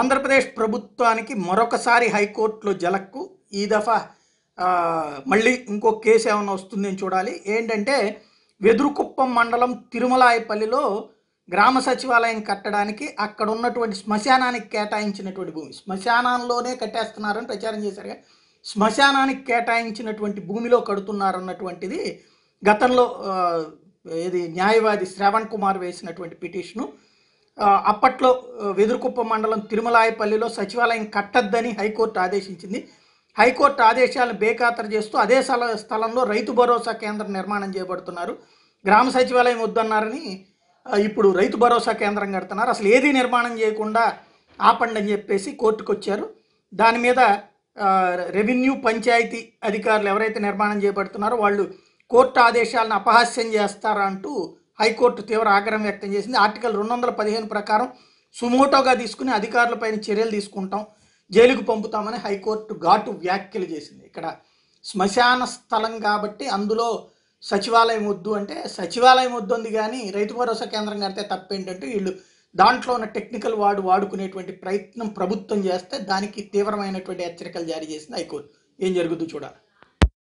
ఆంధ్రప్రదేశ్ ప్రభుత్వానికి మరొకసారి హైకోర్టులో జలక్కు ఈ దఫా మళ్ళీ ఇంకో కేసు ఏమైనా వస్తుందని చూడాలి ఏంటంటే వెదురుకుప్పం మండలం తిరుమలాయపల్లిలో గ్రామ సచివాలయం కట్టడానికి అక్కడ ఉన్నటువంటి శ్మశానానికి కేటాయించినటువంటి భూమి శ్మశానంలోనే కట్టేస్తున్నారని ప్రచారం చేశారు శ్మశానానికి కేటాయించినటువంటి భూమిలో కడుతున్నారన్నటువంటిది గతంలో ఇది న్యాయవాది శ్రవణ్ కుమార్ వేసినటువంటి పిటిషను అప్పట్లో వెదురుకుప్ప మండలం తిరుమలాయపల్లిలో సచివాలయం కట్టద్దని హైకోర్టు ఆదేశించింది హైకోర్టు ఆదేశాలను బేఖాతరు చేస్తూ అదే స్థలంలో రైతు భరోసా కేంద్రం నిర్మాణం చేయబడుతున్నారు గ్రామ సచివాలయం వద్దన్నారని ఇప్పుడు రైతు భరోసా కేంద్రం కడుతున్నారు అసలు ఏది నిర్మాణం చేయకుండా ఆపండి అని చెప్పేసి కోర్టుకు వచ్చారు దాని మీద రెవెన్యూ పంచాయతీ అధికారులు ఎవరైతే నిర్మాణం చేయబడుతున్నారో వాళ్ళు కోర్టు ఆదేశాలను అపహాస్యం చేస్తారంటూ హైకోర్టు తీవ్ర ఆగ్రహం వ్యక్తం చేసింది ఆర్టికల్ రెండు వందల పదిహేను ప్రకారం సుమోటోగా తీసుకుని అధికారులపైన చర్యలు తీసుకుంటాం జైలుకు పంపుతామని హైకోర్టు ఘాటు వ్యాఖ్యలు చేసింది ఇక్కడ శ్మశాన స్థలం కాబట్టి అందులో సచివాలయం వద్దు అంటే సచివాలయం వద్దుంది కానీ రైతు భరోసా కేంద్రం కడితే తప్పేంటంటే వీళ్ళు దాంట్లో ఉన్న టెక్నికల్ వాడు వాడుకునేటువంటి ప్రయత్నం ప్రభుత్వం చేస్తే దానికి తీవ్రమైనటువంటి హెచ్చరికలు జారీ చేసింది హైకోర్టు ఏం జరుగుతుందో చూడాలి